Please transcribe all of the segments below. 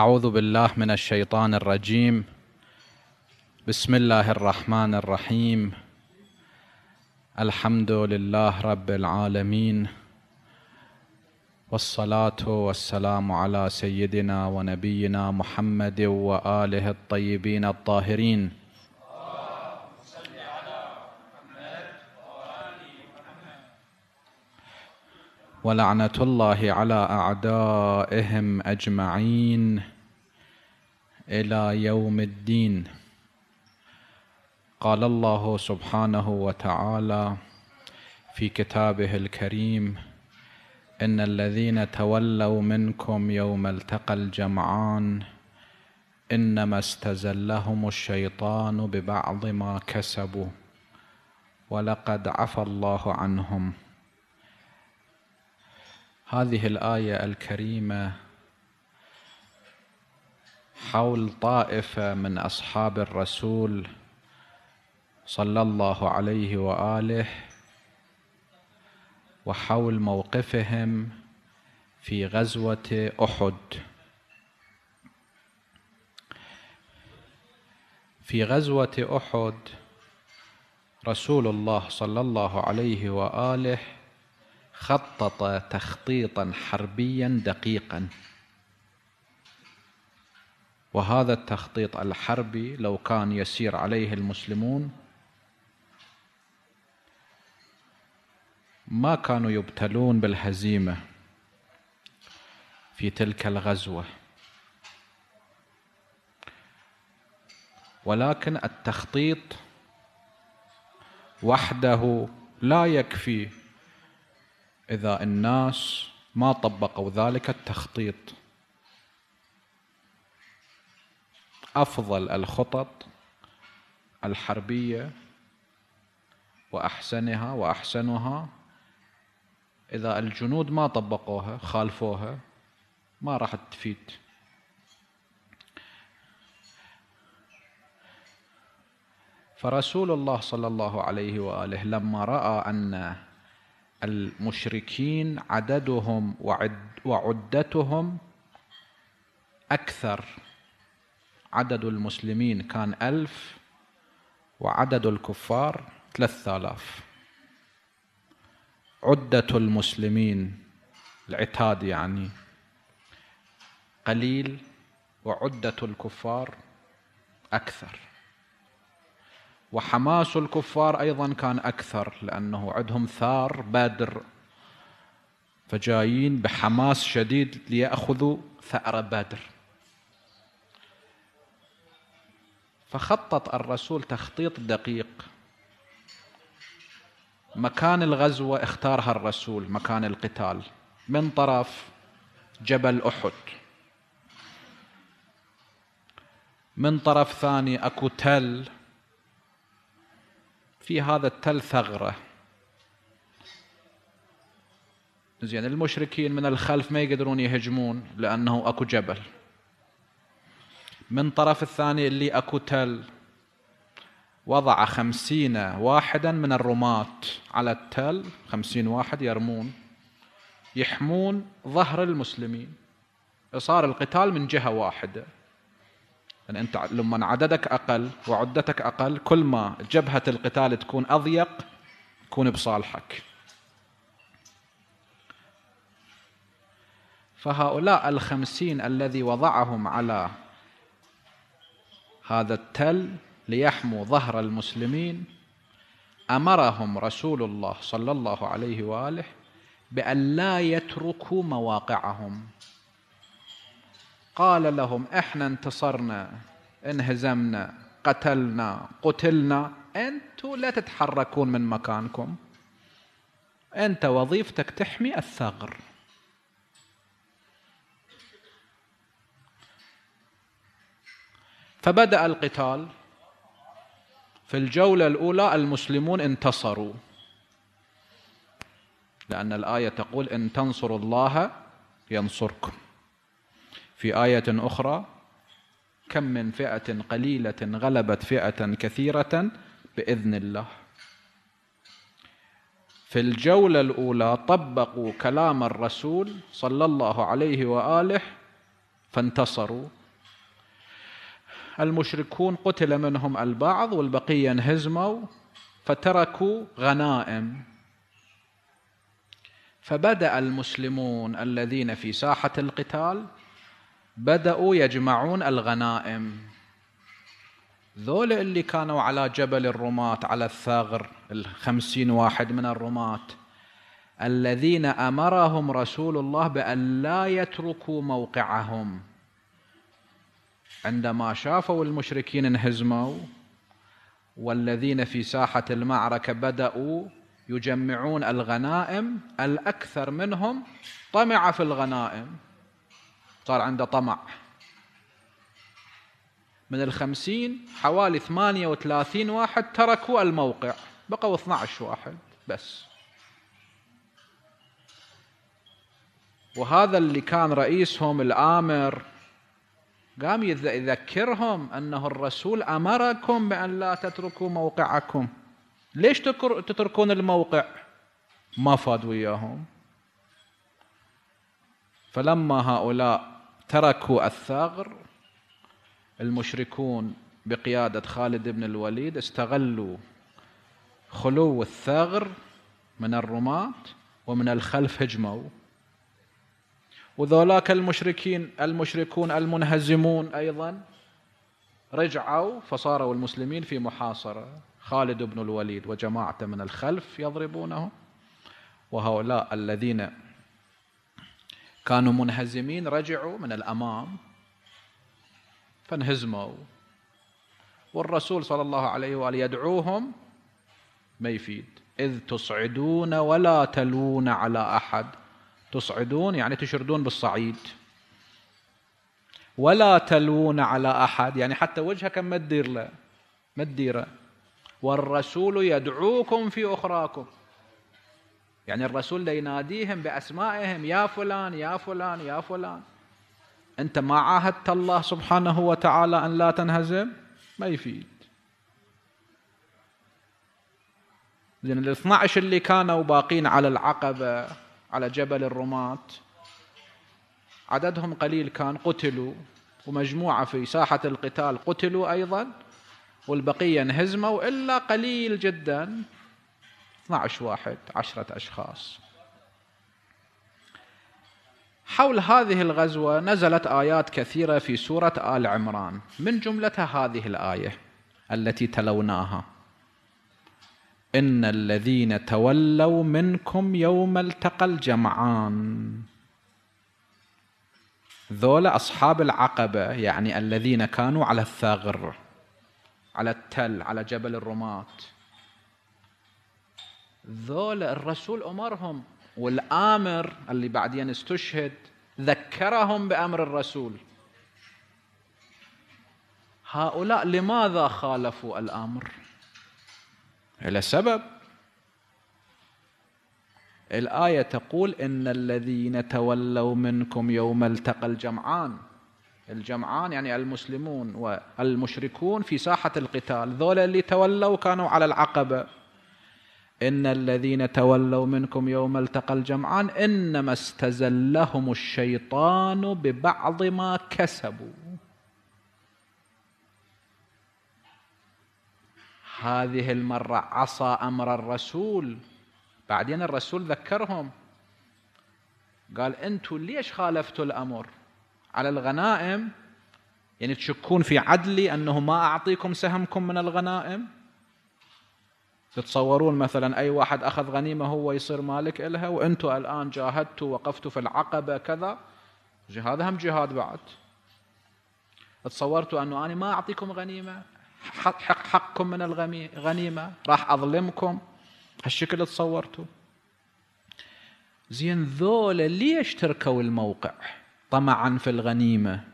أعوذ بالله من الشيطان الرجيم بسم الله الرحمن الرحيم الحمد لله رب العالمين والصلاة والسلام على سيدنا ونبينا محمد وآله الطيبين الطاهرين ولعنه الله على اعدائهم اجمعين الى يوم الدين قال الله سبحانه وتعالى في كتابه الكريم ان الذين تولوا منكم يوم التقى الجمعان انما استزلهم الشيطان ببعض ما كسبوا ولقد عفى الله عنهم هذه الايه الكريمه حول طائفه من اصحاب الرسول صلى الله عليه واله وحول موقفهم في غزوه احد في غزوه احد رسول الله صلى الله عليه واله خطط تخطيطا حربيا دقيقا وهذا التخطيط الحربي لو كان يسير عليه المسلمون ما كانوا يبتلون بالهزيمه في تلك الغزوه ولكن التخطيط وحده لا يكفي إذا الناس ما طبقوا ذلك التخطيط أفضل الخطط الحربية وأحسنها وأحسنها إذا الجنود ما طبقوها خالفوها ما راح تفيد فرسول الله صلى الله عليه وآله لما رأى أن المشركين عددهم وعد وعدتهم أكثر عدد المسلمين كان ألف وعدد الكفار ثلاثة آلاف عدة المسلمين العتاد يعني قليل وعدة الكفار أكثر وحماس الكفار أيضا كان أكثر لأنه عندهم ثار بدر فجايين بحماس شديد ليأخذوا ثأر بدر فخطط الرسول تخطيط دقيق مكان الغزوة اختارها الرسول مكان القتال من طرف جبل أحد من طرف ثاني أكو تل في هذا التل ثغرة زين المشركين من الخلف ما يقدرون يهجمون لأنه أكو جبل من طرف الثاني اللي أكو تل وضع خمسين واحدا من الرماة على التل خمسين واحد يرمون يحمون ظهر المسلمين صار القتال من جهة واحدة أن أنت لما عددك أقل وعدتك أقل كل ما جبهة القتال تكون أضيق يكون بصالحك فهؤلاء الخمسين الذي وضعهم على هذا التل ليحموا ظهر المسلمين امرهم رسول الله صلى الله عليه واله بان لا يتركوا مواقعهم قال لهم احنا انتصرنا انهزمنا قتلنا قتلنا انتم لا تتحركون من مكانكم انت وظيفتك تحمي الثغر فبدا القتال في الجوله الاولى المسلمون انتصروا لان الايه تقول ان تنصروا الله ينصركم في آية أخرى كم من فئة قليلة غلبت فئة كثيرة بإذن الله في الجولة الأولى طبقوا كلام الرسول صلى الله عليه وآله فانتصروا المشركون قتل منهم البعض والبقية انهزموا فتركوا غنائم فبدأ المسلمون الذين في ساحة القتال بدأوا يجمعون الغنائم ذول اللي كانوا على جبل الرماة على الثغر الخمسين واحد من الرماة الذين أمرهم رسول الله بأن لا يتركوا موقعهم عندما شافوا المشركين انهزموا والذين في ساحة المعركة بدأوا يجمعون الغنائم الأكثر منهم طمع في الغنائم صار عنده طمع من الخمسين حوالي ثمانية وثلاثين واحد تركوا الموقع بقوا 12 واحد بس وهذا اللي كان رئيسهم الآمر قام يذكرهم أنه الرسول أمركم بأن لا تتركوا موقعكم ليش تتركون الموقع ما فاد وياهم فلما هؤلاء تركوا الثغر المشركون بقيادة خالد بن الوليد استغلوا خلو الثغر من الرماة ومن الخلف هجموا وذولاك المشركين المشركون المنهزمون أيضا رجعوا فصاروا المسلمين في محاصرة خالد بن الوليد وجماعة من الخلف يضربونهم وهؤلاء الذين كانوا منهزمين رجعوا من الامام فانهزموا والرسول صلى الله عليه واله يدعوهم ما يفيد اذ تصعدون ولا تلون على احد تصعدون يعني تشردون بالصعيد ولا تلون على احد يعني حتى وجهك ما تدير له ما تديره والرسول يدعوكم في اخراكم يعني الرسول ده يناديهم بأسمائهم يا فلان يا فلان يا فلان أنت ما عاهدت الله سبحانه وتعالى أن لا تنهزم ما يفيد زين ال 12 اللي كانوا باقين على العقبة على جبل الرماة عددهم قليل كان قتلوا ومجموعة في ساحة القتال قتلوا أيضا والبقية انهزموا إلا قليل جدا 12 واحد عشرة أشخاص حول هذه الغزوة نزلت آيات كثيرة في سورة آل عمران من جملتها هذه الآية التي تلوناها إن الذين تولوا منكم يوم التقى الجمعان ذول أصحاب العقبة يعني الذين كانوا على الثغر على التل على جبل الرماة ذول الرسول أمرهم والآمر اللي بعدين استشهد ذكرهم بأمر الرسول هؤلاء لماذا خالفوا الأمر إلى سبب الآية تقول إن الذين تولوا منكم يوم التقى الجمعان الجمعان يعني المسلمون والمشركون في ساحة القتال ذول اللي تولوا كانوا على العقبة إن الذين تولوا منكم يوم التقى الجمعان إنما استزلهم الشيطان ببعض ما كسبوا هذه المرة عصى أمر الرسول بعدين الرسول ذكرهم قال أنتم ليش خالفتوا الأمر على الغنائم يعني تشكون في عدلي أنه ما أعطيكم سهمكم من الغنائم تتصورون مثلا أي واحد أخذ غنيمة هو يصير مالك إلها وانتم الآن جاهدتوا وقفتوا في العقبة كذا هذا هم جهاد بعد تصورتوا أنه أنا ما أعطيكم غنيمة حق, حق حقكم من الغنيمة راح أظلمكم هالشكل تصورتوا زين ذولا ليش تركوا الموقع طمعا في الغنيمة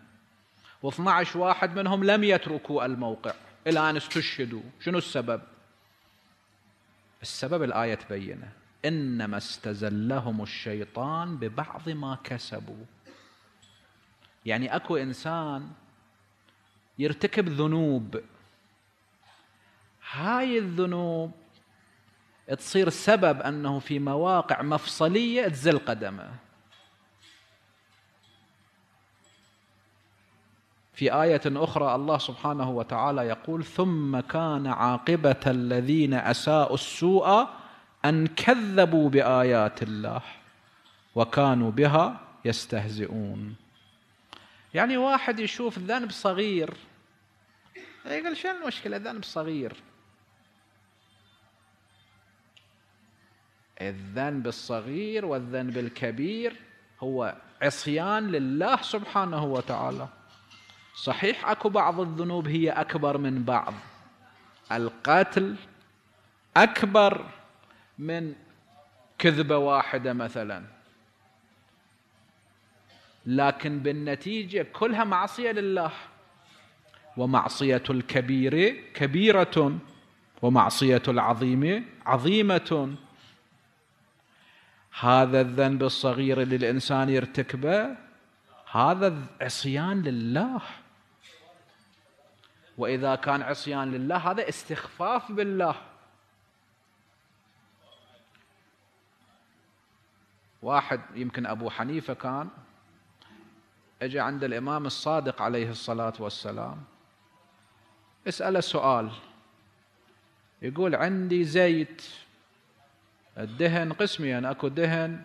و12 واحد منهم لم يتركوا الموقع إلى أن استشهدوا شنو السبب السبب الآية تبينه إنما استزلهم الشيطان ببعض ما كسبوا يعني أكو إنسان يرتكب ذنوب هاي الذنوب تصير سبب أنه في مواقع مفصلية تزل قدمه في آية أخرى الله سبحانه وتعالى يقول ثم كان عاقبة الذين أساءوا السوء أن كذبوا بآيات الله وكانوا بها يستهزئون يعني واحد يشوف ذنب صغير يقول شنو المشكلة ذنب صغير الذنب الصغير والذنب الكبير هو عصيان لله سبحانه وتعالى صحيح اكو بعض الذنوب هي اكبر من بعض القتل اكبر من كذبه واحده مثلا لكن بالنتيجه كلها معصيه لله ومعصيه الكبير كبيره ومعصيه العظيم عظيمه هذا الذنب الصغير للانسان يرتكبه هذا عصيان لله وإذا كان عصيان لله هذا استخفاف بالله واحد يمكن أبو حنيفة كان اجى عند الإمام الصادق عليه الصلاة والسلام اسأله سؤال يقول عندي زيت الدهن قسمين اكو دهن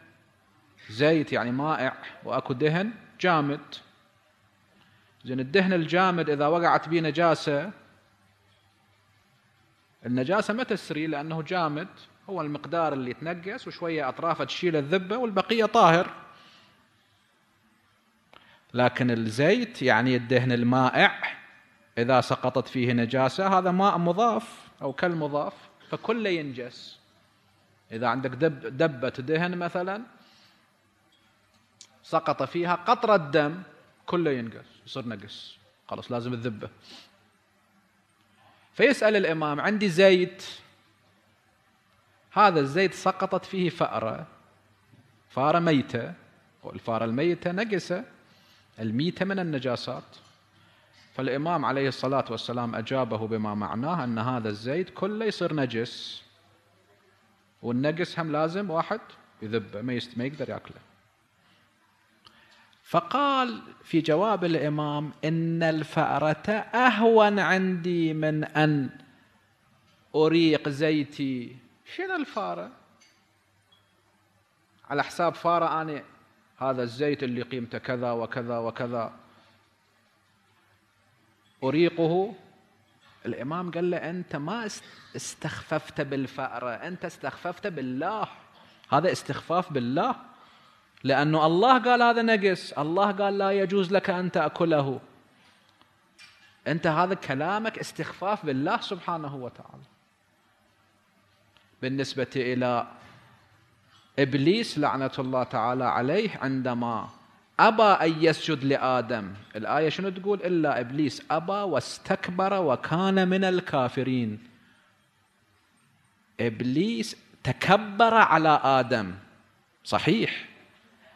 زيت يعني مائع واكو دهن جامد زين الدهن الجامد اذا وقعت به نجاسه النجاسه ما تسري لانه جامد هو المقدار اللي يتنقص وشويه اطرافه تشيل الذبه والبقيه طاهر لكن الزيت يعني الدهن المائع اذا سقطت فيه نجاسه هذا ماء مضاف او كالمضاف فكله ينجس اذا عندك دب دبه دهن مثلا سقط فيها قطره دم كله ينقص يصير نقص خلاص لازم الذبه فيسال الامام عندي زيت هذا الزيت سقطت فيه فاره فاره ميته والفاره الميته نقصه الميته من النجاسات فالامام عليه الصلاه والسلام اجابه بما معناه ان هذا الزيت كله يصير نجس والنقص هم لازم واحد يذبه ما يقدر ياكله فقال في جواب الامام ان الفاره اهون عندي من ان اريق زيتي شنو الفاره على حساب فاره انا هذا الزيت اللي قيمته كذا وكذا وكذا اريقه الامام قال له انت ما استخففت بالفاره انت استخففت بالله هذا استخفاف بالله لأنه الله قال هذا نجس الله قال لا يجوز لك أن تأكله أنت هذا كلامك استخفاف بالله سبحانه وتعالى بالنسبة إلى إبليس لعنة الله تعالى عليه عندما أبى أن يسجد لآدم الآية شنو تقول إلا إبليس أبى واستكبر وكان من الكافرين إبليس تكبر على آدم صحيح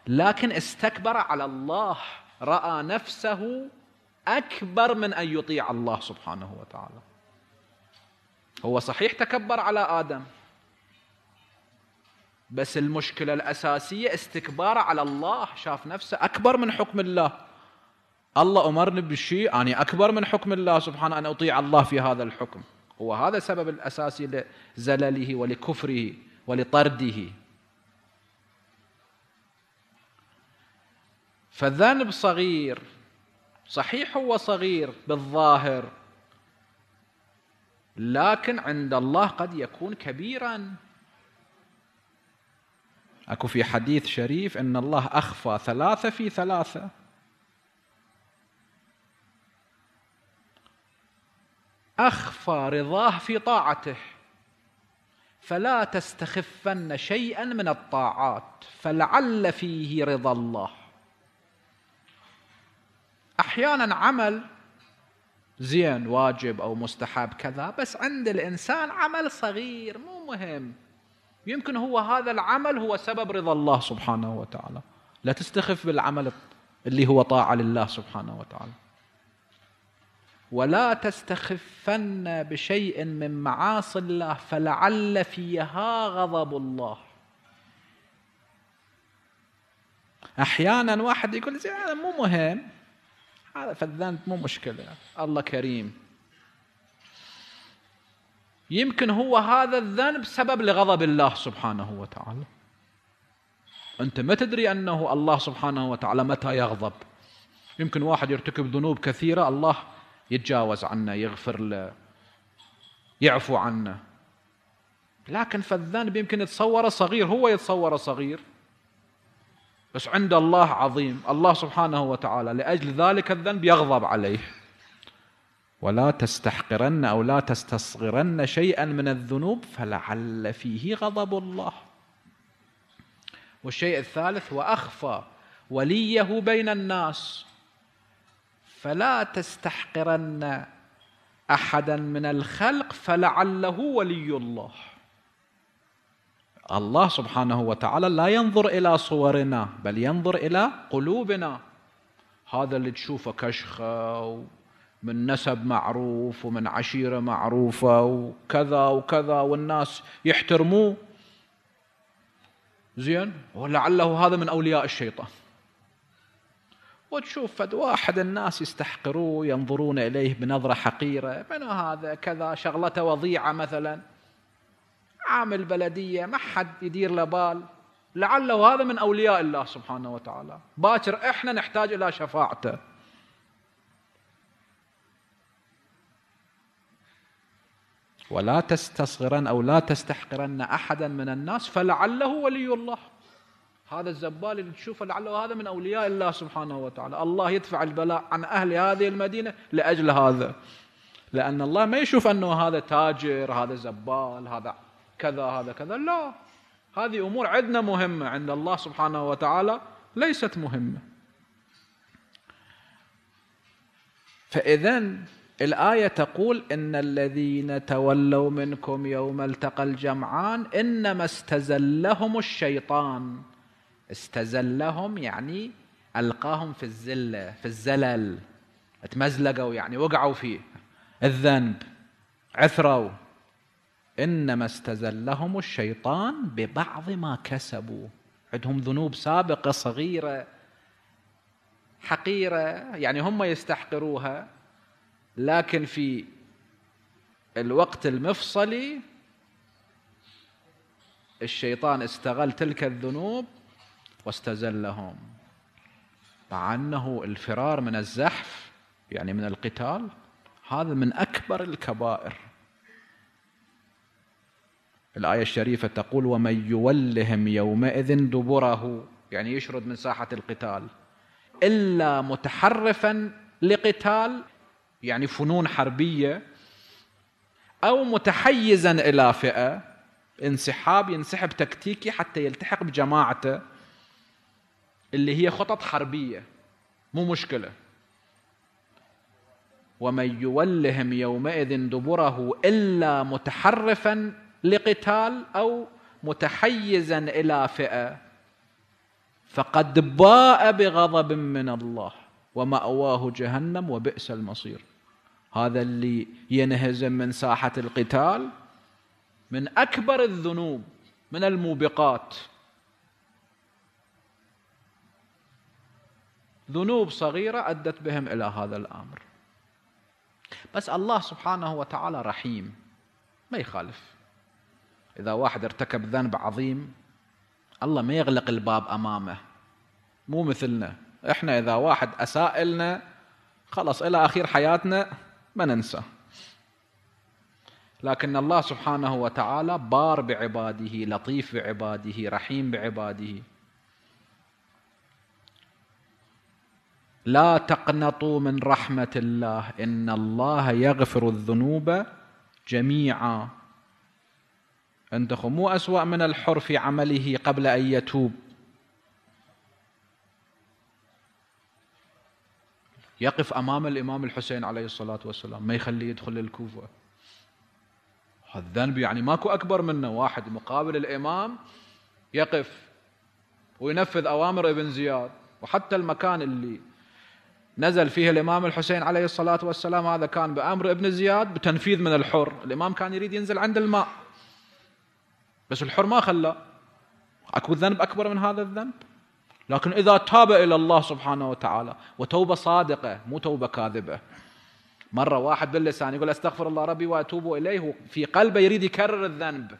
لكن استكبر على الله راى نفسه اكبر من ان يطيع الله سبحانه وتعالى هو صحيح تكبر على ادم بس المشكله الاساسيه استكباره على الله شاف نفسه اكبر من حكم الله الله امرني بشيء اني اكبر من حكم الله سبحانه ان اطيع الله في هذا الحكم هو هذا السبب الاساسي لزلله ولكفره ولطرده فالذنب صغير صحيح هو صغير بالظاهر لكن عند الله قد يكون كبيرا اكو في حديث شريف ان الله اخفى ثلاثه في ثلاثه اخفى رضاه في طاعته فلا تستخفن شيئا من الطاعات فلعل فيه رضا الله احيانا عمل زين واجب او مستحب كذا بس عند الانسان عمل صغير مو مهم يمكن هو هذا العمل هو سبب رضا الله سبحانه وتعالى لا تستخف بالعمل اللي هو طاعه لله سبحانه وتعالى ولا تستخفن بشيء من معاصي الله فلعل فيها غضب الله احيانا واحد يقول هذا مو مهم هذا فالذنب مو مشكلة الله كريم يمكن هو هذا الذنب سبب لغضب الله سبحانه وتعالى أنت ما تدري أنه الله سبحانه وتعالى متى يغضب يمكن واحد يرتكب ذنوب كثيرة الله يتجاوز عنه يغفر له يعفو عنه لكن فالذنب يمكن يتصوره صغير هو يتصوره صغير بس عند الله عظيم الله سبحانه وتعالى لأجل ذلك الذنب يغضب عليه ولا تستحقرن أو لا تستصغرن شيئا من الذنوب فلعل فيه غضب الله والشيء الثالث وأخفى وليه بين الناس فلا تستحقرن أحدا من الخلق فلعله ولي الله الله سبحانه وتعالى لا ينظر الى صورنا بل ينظر الى قلوبنا هذا اللي تشوفه كشخه ومن نسب معروف ومن عشيره معروفه وكذا وكذا والناس يحترموه زين ولعله هذا من اولياء الشيطان وتشوف فد واحد الناس يستحقروه ينظرون اليه بنظره حقيره من هذا كذا شغلته وضيعه مثلا عامل بلدية ما حد يدير له بال لعله هذا من أولياء الله سبحانه وتعالى باكر إحنا نحتاج إلى شفاعته ولا تستصغرن أو لا تستحقرن أحدا من الناس فلعله ولي الله هذا الزبال اللي تشوفه لعله هذا من أولياء الله سبحانه وتعالى الله يدفع البلاء عن أهل هذه المدينة لأجل هذا لأن الله ما يشوف أنه هذا تاجر هذا زبال هذا كذا هذا كذا لا هذه امور عندنا مهمه عند الله سبحانه وتعالى ليست مهمه فاذا الايه تقول ان الذين تولوا منكم يوم التقى الجمعان انما استزلهم الشيطان استزلهم يعني القاهم في الزله في الزلل اتمزلقوا يعني وقعوا فيه الذنب عثروا إنما استزلهم الشيطان ببعض ما كسبوا عندهم ذنوب سابقة صغيرة حقيرة يعني هم يستحقروها لكن في الوقت المفصلي الشيطان استغل تلك الذنوب واستزلهم مع أنه الفرار من الزحف يعني من القتال هذا من أكبر الكبائر الآية الشريفة تقول ومن يولهم يومئذ دبره يعني يشرد من ساحة القتال إلا متحرفا لقتال يعني فنون حربية أو متحيزا إلى فئة انسحاب ينسحب تكتيكي حتى يلتحق بجماعته اللي هي خطط حربية مو مشكلة ومن يولهم يومئذ دبره إلا متحرفا لقتال او متحيزا الى فئه فقد باء بغضب من الله وماواه جهنم وبئس المصير هذا اللي ينهزم من ساحه القتال من اكبر الذنوب من الموبقات ذنوب صغيره ادت بهم الى هذا الامر بس الله سبحانه وتعالى رحيم ما يخالف إذا واحد ارتكب ذنب عظيم الله ما يغلق الباب أمامه مو مثلنا إحنا إذا واحد أساء خلص خلاص إلى أخير حياتنا ما ننسى لكن الله سبحانه وتعالى بار بعباده لطيف بعباده رحيم بعباده لا تقنطوا من رحمة الله إن الله يغفر الذنوب جميعا عندكم مو أسوأ من الحر في عمله قبل أن يتوب يقف أمام الإمام الحسين عليه الصلاة والسلام ما يخليه يدخل الكوفة الذنب يعني ماكو أكبر منه واحد مقابل الإمام يقف وينفذ أوامر ابن زياد وحتى المكان اللي نزل فيه الإمام الحسين عليه الصلاة والسلام هذا كان بأمر ابن زياد بتنفيذ من الحر الإمام كان يريد ينزل عند الماء بس الحر ما خلى اكو ذنب اكبر من هذا الذنب لكن اذا تاب الى الله سبحانه وتعالى وتوبه صادقه مو توبه كاذبه مره واحد باللسان يقول استغفر الله ربي واتوب اليه في قلبه يريد يكرر الذنب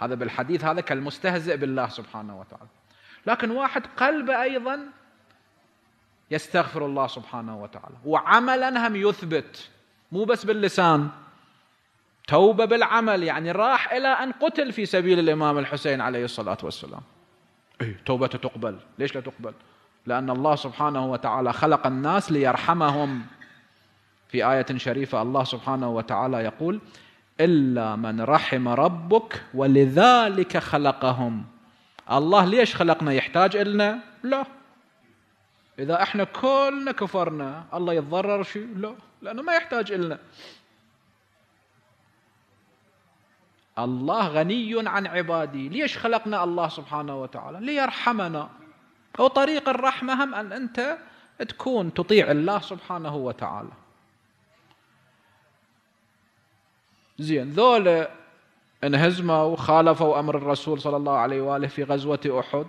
هذا بالحديث هذا كالمستهزئ بالله سبحانه وتعالى لكن واحد قلبه ايضا يستغفر الله سبحانه وتعالى وعملا هم يثبت مو بس باللسان توبة بالعمل يعني راح إلى أن قتل في سبيل الإمام الحسين عليه الصلاة والسلام إيه توبته تقبل ليش لا تقبل لأن الله سبحانه وتعالى خلق الناس ليرحمهم في آية شريفة الله سبحانه وتعالى يقول إلا من رحم ربك ولذلك خلقهم الله ليش خلقنا يحتاج إلنا لا إذا إحنا كلنا كفرنا الله يتضرر شيء لا لأنه ما يحتاج إلنا الله غني عن عبادي ليش خلقنا الله سبحانه وتعالى ليرحمنا هو طريق الرحمة هم أن أنت تكون تطيع الله سبحانه وتعالى زين ذول انهزموا وخالفوا أمر الرسول صلى الله عليه وآله في غزوة أحد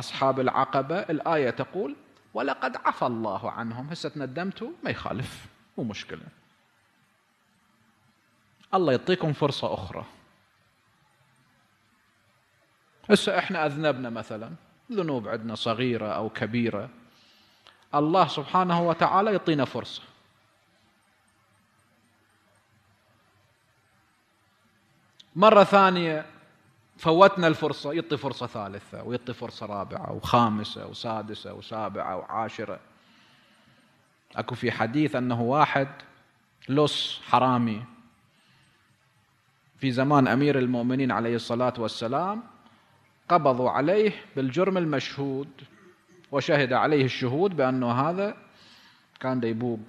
أصحاب العقبة الآية تقول ولقد عفى الله عنهم هسه تندمتوا ما يخالف مو مشكله الله يعطيكم فرصة أخرى هسه احنا أذنبنا مثلا ذنوب عندنا صغيرة أو كبيرة الله سبحانه وتعالى يعطينا فرصة مرة ثانية فوتنا الفرصة يعطي فرصة ثالثة ويعطي فرصة رابعة وخامسة وسادسة وسابعة وعاشرة أكو في حديث أنه واحد لص حرامي في زمان أمير المؤمنين عليه الصلاة والسلام قبضوا عليه بالجرم المشهود وشهد عليه الشهود بأنه هذا كان ديبوق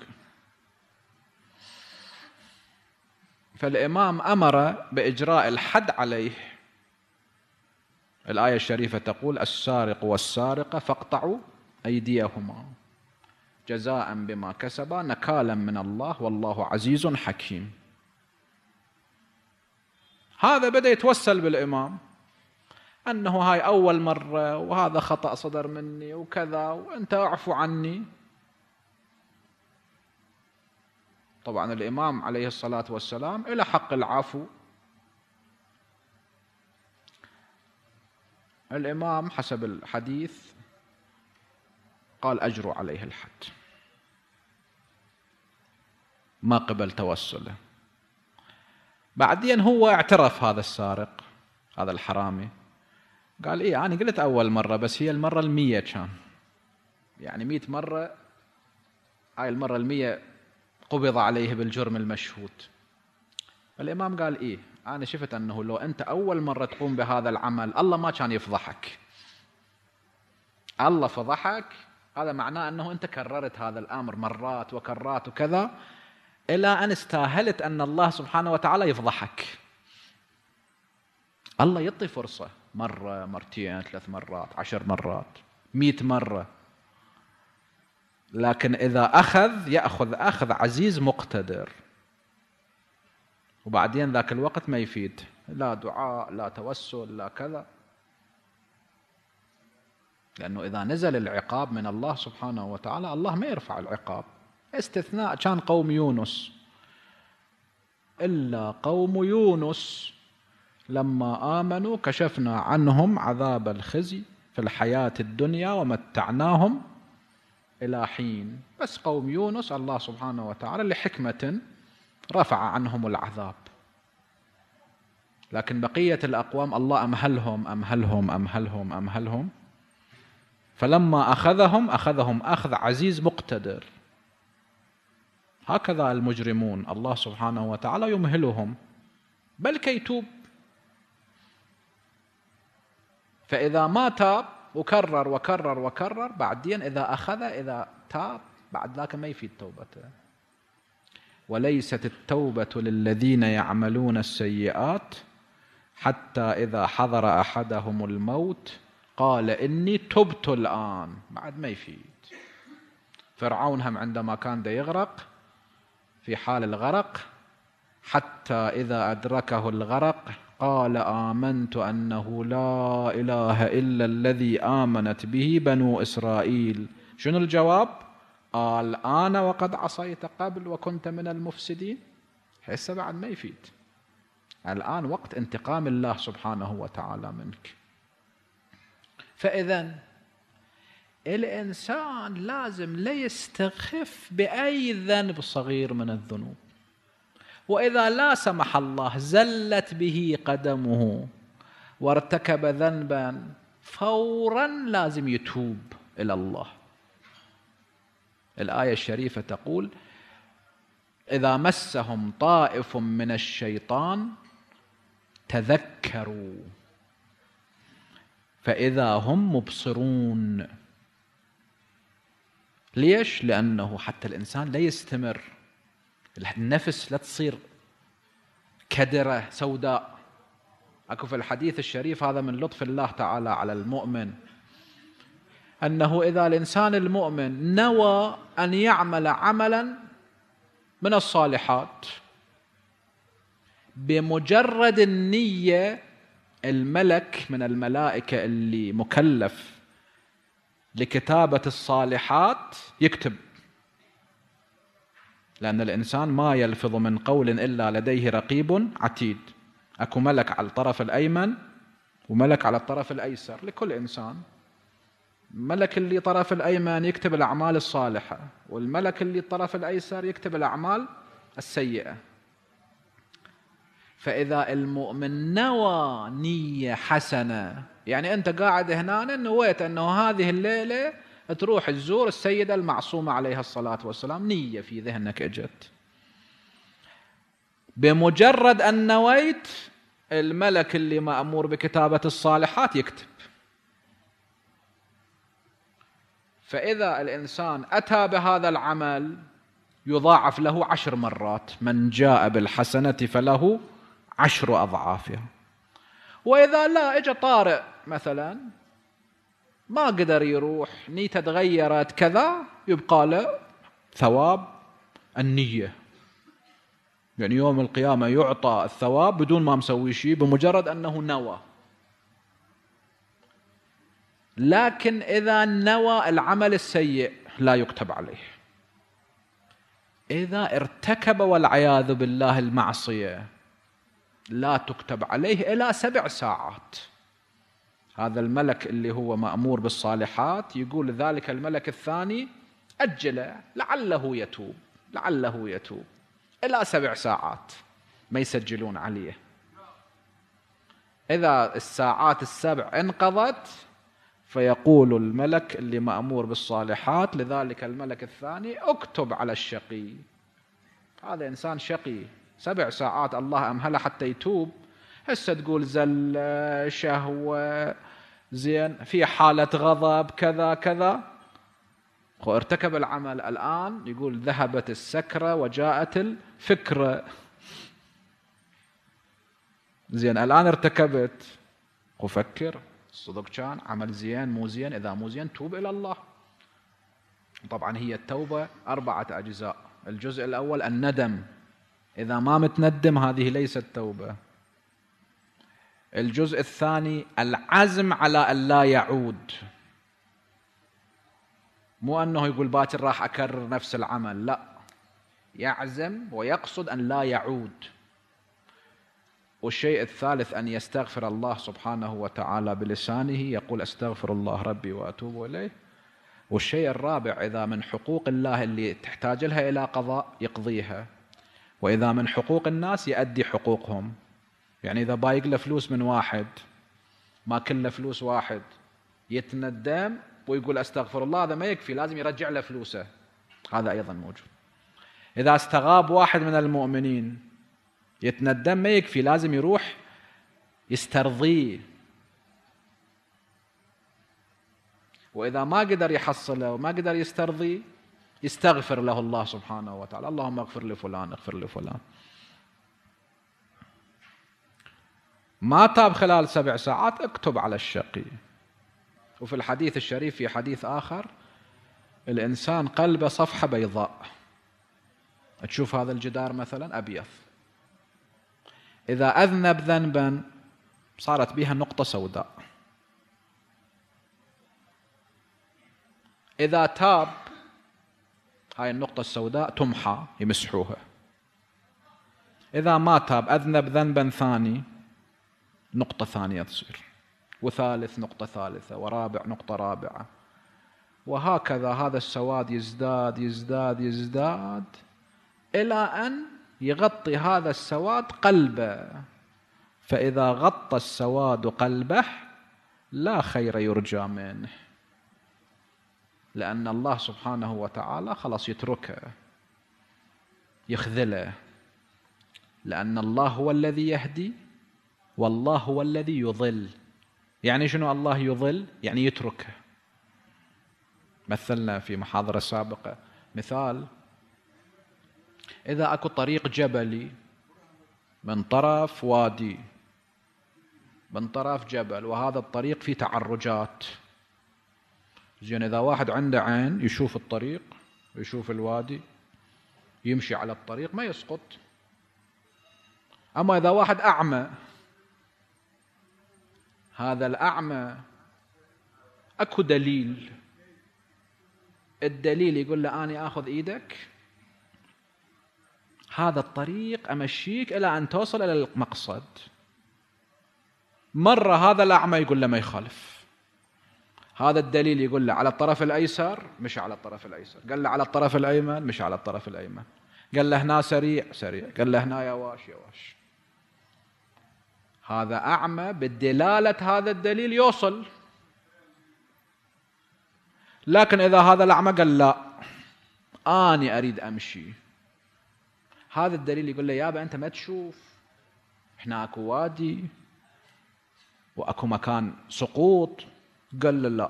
فالإمام أمر بإجراء الحد عليه الآية الشريفة تقول السارق والسارقة فاقطعوا أيديهما جزاء بما كسبا نكالا من الله والله عزيز حكيم هذا بدأ يتوسل بالإمام أنه هاي أول مرة وهذا خطأ صدر مني وكذا وأنت أعفو عني طبعا الإمام عليه الصلاة والسلام إلى حق العفو الإمام حسب الحديث قال أجروا عليه الحد ما قبل توسله بعدين هو اعترف هذا السارق هذا الحرامي قال إيه أنا قلت أول مرة بس هي المرة المية كان يعني مئة مرة هاي المرة المية قبض عليه بالجرم المشهود الإمام قال إيه أنا شفت أنه لو أنت أول مرة تقوم بهذا العمل الله ما كان يفضحك الله فضحك هذا معناه أنه أنت كررت هذا الأمر مرات وكرات وكذا إلى أن استاهلت أن الله سبحانه وتعالى يفضحك الله يعطي فرصة مرة مرتين ثلاث مرات عشر مرات مئة مرة لكن إذا أخذ يأخذ أخذ عزيز مقتدر وبعدين ذاك الوقت ما يفيد لا دعاء لا توسل لا كذا لأنه إذا نزل العقاب من الله سبحانه وتعالى الله ما يرفع العقاب استثناء كان قوم يونس إلا قوم يونس لما آمنوا كشفنا عنهم عذاب الخزي في الحياة الدنيا ومتعناهم إلى حين بس قوم يونس الله سبحانه وتعالى لحكمة رفع عنهم العذاب لكن بقية الأقوام الله أمهلهم أمهلهم أمهلهم أمهلهم فلما أخذهم أخذهم أخذ عزيز مقتدر هكذا المجرمون الله سبحانه وتعالى يمهلهم بل يتوب فإذا ما تاب وكرر وكرر وكرر بعدين إذا أخذ إذا تاب بعد ذاك ما يفيد توبته وليست التوبة للذين يعملون السيئات حتى إذا حضر أحدهم الموت قال إني تبت الآن بعد ما يفيد فرعون هم عندما كان يغرق في حال الغرق حتى إذا أدركه الغرق قال آمنت أنه لا إله إلا الذي آمنت به بنو إسرائيل شنو الجواب؟ قال وقد عصيت قبل وكنت من المفسدين هسه بعد ما يفيد الآن وقت انتقام الله سبحانه وتعالى منك فإذا الإنسان لازم لا يستخف بأي ذنب صغير من الذنوب وإذا لا سمح الله زلت به قدمه وارتكب ذنبا فورا لازم يتوب إلى الله الآية الشريفة تقول إذا مسهم طائف من الشيطان تذكروا فإذا هم مبصرون ليش؟ لأنه حتى الإنسان لا يستمر النفس لا تصير كدرة سوداء أكو في الحديث الشريف هذا من لطف الله تعالى على المؤمن أنه إذا الإنسان المؤمن نوى أن يعمل عملا من الصالحات بمجرد النية الملك من الملائكة اللي مكلف لكتابة الصالحات يكتب لأن الإنسان ما يلفظ من قول إلا لديه رقيب عتيد أكو ملك على الطرف الأيمن وملك على الطرف الأيسر لكل إنسان الملك اللي طرف الأيمن يكتب الأعمال الصالحة والملك اللي الطرف الأيسر يكتب الأعمال السيئة فإذا المؤمن نوى نية حسنة يعني أنت قاعد هنا نويت أنه هذه الليلة تروح تزور السيدة المعصومة عليها الصلاة والسلام نية في ذهنك أجت بمجرد أن نويت الملك اللي مأمور بكتابة الصالحات يكتب فإذا الإنسان أتى بهذا العمل يضاعف له عشر مرات من جاء بالحسنة فله عشر أضعافها يعني. وإذا لا إجا طارئ مثلا ما قدر يروح نيته تغيرت كذا يبقى له ثواب النية يعني يوم القيامة يعطى الثواب بدون ما مسوي شيء بمجرد أنه نوى لكن إذا نوى العمل السيء لا يكتب عليه إذا ارتكب والعياذ بالله المعصية لا تكتب عليه إلى سبع ساعات هذا الملك اللي هو مأمور بالصالحات يقول ذلك الملك الثاني أجله لعله يتوب لعله يتوب إلى سبع ساعات ما يسجلون عليه إذا الساعات السبع انقضت فيقول الملك اللي مأمور بالصالحات لذلك الملك الثاني اكتب على الشقي هذا إنسان شقي سبع ساعات الله أمهلها حتى يتوب هسه تقول زل شهوة زين في حالة غضب كذا كذا وارتكب العمل الآن يقول ذهبت السكرة وجاءت الفكرة زين الآن ارتكبت وفكر صدق كان عمل زين مو زين إذا مو زين توب إلى الله طبعا هي التوبة أربعة أجزاء الجزء الأول الندم إذا ما متندم هذه ليست توبة الجزء الثاني العزم على أن لا يعود مو أنه يقول باكر راح أكرر نفس العمل لا يعزم ويقصد أن لا يعود والشيء الثالث أن يستغفر الله سبحانه وتعالى بلسانه يقول أستغفر الله ربي وأتوب إليه والشيء الرابع إذا من حقوق الله اللي تحتاج لها إلى قضاء يقضيها وإذا من حقوق الناس يأدي حقوقهم يعني إذا بايق له فلوس من واحد ما كله فلوس واحد يتندم ويقول استغفر الله هذا ما يكفي لازم يرجع له فلوسه هذا ايضا موجود اذا استغاب واحد من المؤمنين يتندم ما يكفي لازم يروح يسترضيه واذا ما قدر يحصله وما قدر يسترضيه يستغفر له الله سبحانه وتعالى اللهم اغفر لفلان اغفر لفلان ما تاب خلال سبع ساعات اكتب على الشقي وفي الحديث الشريف في حديث آخر الإنسان قلبه صفحة بيضاء تشوف هذا الجدار مثلا أبيض إذا أذنب ذنبا صارت بها نقطة سوداء إذا تاب هاي النقطة السوداء تمحى يمسحوها إذا ما تاب أذنب ذنبا ثاني نقطة ثانية تصير وثالث نقطة ثالثة ورابع نقطة رابعة وهكذا هذا السواد يزداد يزداد يزداد إلى أن يغطي هذا السواد قلبه فإذا غطى السواد قلبه لا خير يرجى منه لأن الله سبحانه وتعالى خلاص يتركه يخذله لأن الله هو الذي يهدي والله هو الذي يضل يعني شنو الله يضل يعني يتركه مثلنا في محاضرة سابقة مثال إذا أكو طريق جبلي من طرف وادي من طرف جبل وهذا الطريق فيه تعرجات زين اذا واحد عنده عين يشوف الطريق يشوف الوادي يمشي على الطريق ما يسقط اما اذا واحد اعمى هذا الاعمى اكو دليل الدليل يقول له اني اخذ ايدك هذا الطريق امشيك الى ان توصل الى المقصد مره هذا الاعمى يقول له ما يخالف هذا الدليل يقول له على الطرف الايسر مش على الطرف الايسر قال له على الطرف الايمن مش على الطرف الايمن قال له هنا سريع سريع قال له هنا يواش يواش هذا اعمى بدلاله هذا الدليل يوصل لكن اذا هذا الاعمى قال لا اني اريد امشي هذا الدليل يقول له يابا انت ما تشوف احنا اكو وادي واكو مكان سقوط قال له لا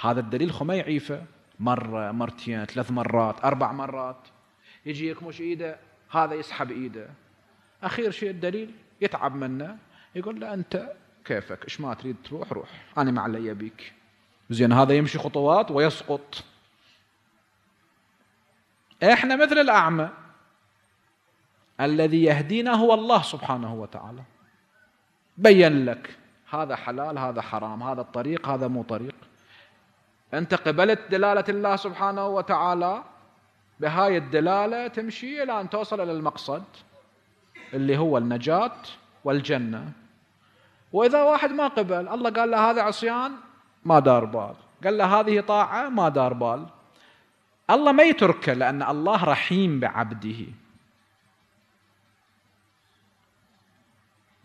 هذا الدليل خو ما يعيفه مرة مرتين ثلاث مرات أربع مرات يجي يكمش إيده هذا يسحب إيده أخير شيء الدليل يتعب منه يقول له أنت كيفك إيش ما تريد تروح روح أنا ما علي بيك زين هذا يمشي خطوات ويسقط احنا مثل الأعمى الذي يهدينا هو الله سبحانه وتعالى بين لك هذا حلال هذا حرام هذا الطريق هذا مو طريق أنت قبلت دلالة الله سبحانه وتعالى بهاي الدلالة تمشي إلى أن توصل إلى المقصد اللي هو النجاة والجنة وإذا واحد ما قبل الله قال له هذا عصيان ما دار بال قال له هذه طاعة ما دار بال الله ما يتركه لأن الله رحيم بعبده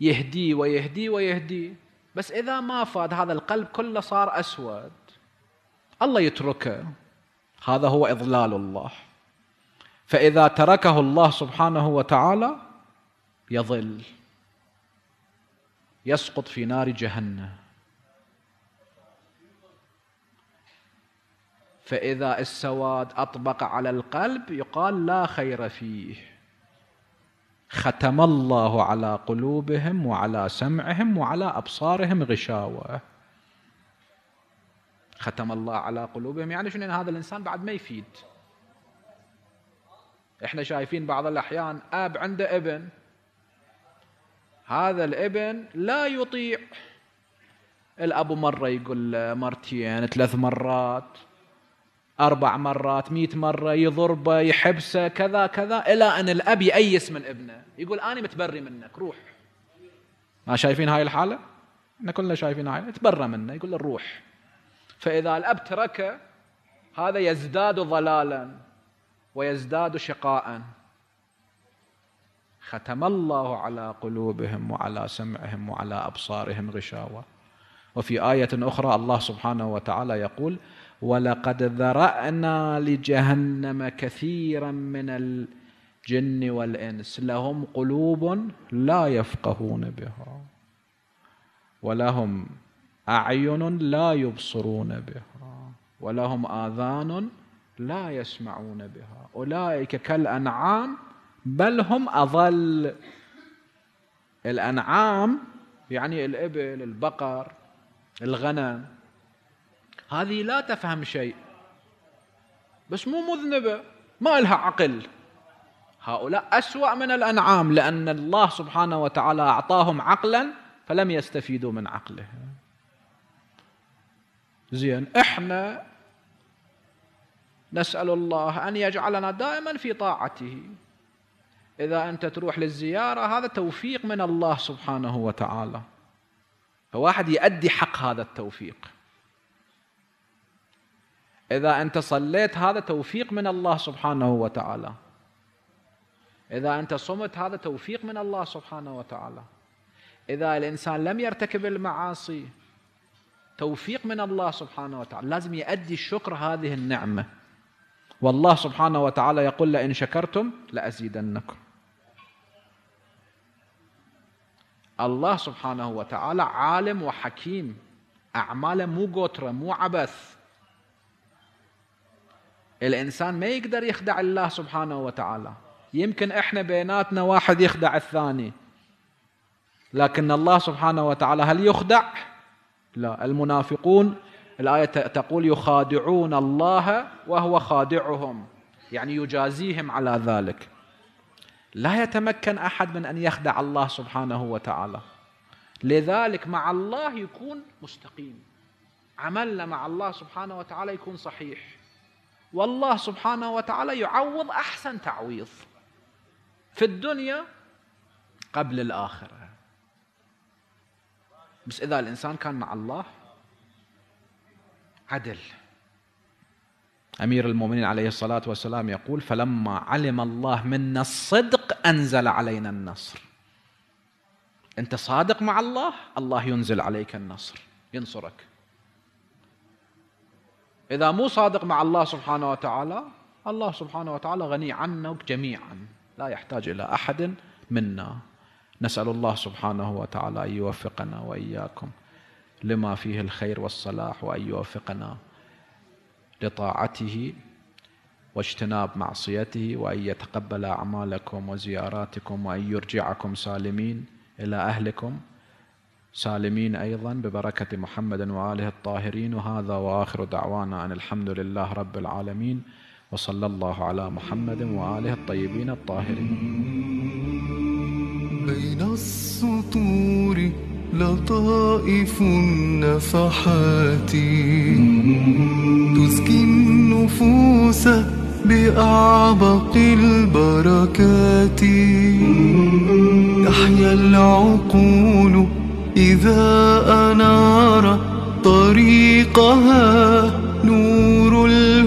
يهديه ويهديه ويهديه بس إذا ما فاد هذا القلب كله صار أسود الله يتركه هذا هو إضلال الله فإذا تركه الله سبحانه وتعالى يظل يسقط في نار جهنم فإذا السواد أطبق على القلب يقال لا خير فيه ختم الله على قلوبهم وعلى سمعهم وعلى ابصارهم غشاوه ختم الله على قلوبهم يعني شنو هذا الانسان بعد ما يفيد احنا شايفين بعض الاحيان اب عنده ابن هذا الابن لا يطيع الاب مره يقول مرتين ثلاث مرات أربع مرات مئة مرة يضربه يحبسه كذا كذا إلى أن الأب يأيس من ابنه يقول أنا متبري منك روح ما شايفين هاي الحالة؟ احنا كلنا شايفين هاي تبرى منه يقول له روح فإذا الأب تركه هذا يزداد ضلالا ويزداد شقاء ختم الله على قلوبهم وعلى سمعهم وعلى أبصارهم غشاوة وفي آية أخرى الله سبحانه وتعالى يقول ولقد ذرأنا لجهنم كثيرا من الجن والإنس لهم قلوب لا يفقهون بها ولهم أعين لا يبصرون بها ولهم آذان لا يسمعون بها أولئك كالأنعام بل هم أضل الأنعام يعني الإبل البقر الغنم هذه لا تفهم شيء بس مو مذنبة ما لها عقل هؤلاء أسوأ من الأنعام لأن الله سبحانه وتعالى أعطاهم عقلا فلم يستفيدوا من عقله زين احنا نسأل الله أن يجعلنا دائما في طاعته إذا أنت تروح للزيارة هذا توفيق من الله سبحانه وتعالى فواحد يؤدي حق هذا التوفيق إذا أنت صليت هذا توفيق من الله سبحانه وتعالى إذا أنت صمت هذا توفيق من الله سبحانه وتعالى إذا الإنسان لم يرتكب المعاصي توفيق من الله سبحانه وتعالى لازم يؤدي الشكر هذه النعمة والله سبحانه وتعالى يقول لئن شكرتم لأزيدنكم الله سبحانه وتعالى عالم وحكيم أعماله مو قطرة مو عبث الإنسان ما يقدر يخدع الله سبحانه وتعالى يمكن إحنا بيناتنا واحد يخدع الثاني لكن الله سبحانه وتعالى هل يخدع؟ لا المنافقون الآية تقول يخادعون الله وهو خادعهم يعني يجازيهم على ذلك لا يتمكن أحد من أن يخدع الله سبحانه وتعالى لذلك مع الله يكون مستقيم عملنا مع الله سبحانه وتعالى يكون صحيح والله سبحانه وتعالى يعوض أحسن تعويض في الدنيا قبل الآخرة بس إذا الإنسان كان مع الله عدل أمير المؤمنين عليه الصلاة والسلام يقول فلما علم الله منا الصدق أنزل علينا النصر أنت صادق مع الله الله ينزل عليك النصر ينصرك إذا مو صادق مع الله سبحانه وتعالى الله سبحانه وتعالى غني عنا جميعا لا يحتاج إلى أحد منا نسأل الله سبحانه وتعالى أن يوفقنا وإياكم لما فيه الخير والصلاح وأن يوفقنا لطاعته واجتناب معصيته وأن يتقبل أعمالكم وزياراتكم وأن يرجعكم سالمين إلى أهلكم سالمين أيضا ببركة محمد وآله الطاهرين وهذا وآخر دعوانا أن الحمد لله رب العالمين وصلى الله على محمد وآله الطيبين الطاهرين بين السطور لطائف النفحات تزكي النفوس بأعبق البركات تحيا العقول إذا أنار طريقها نور الهدى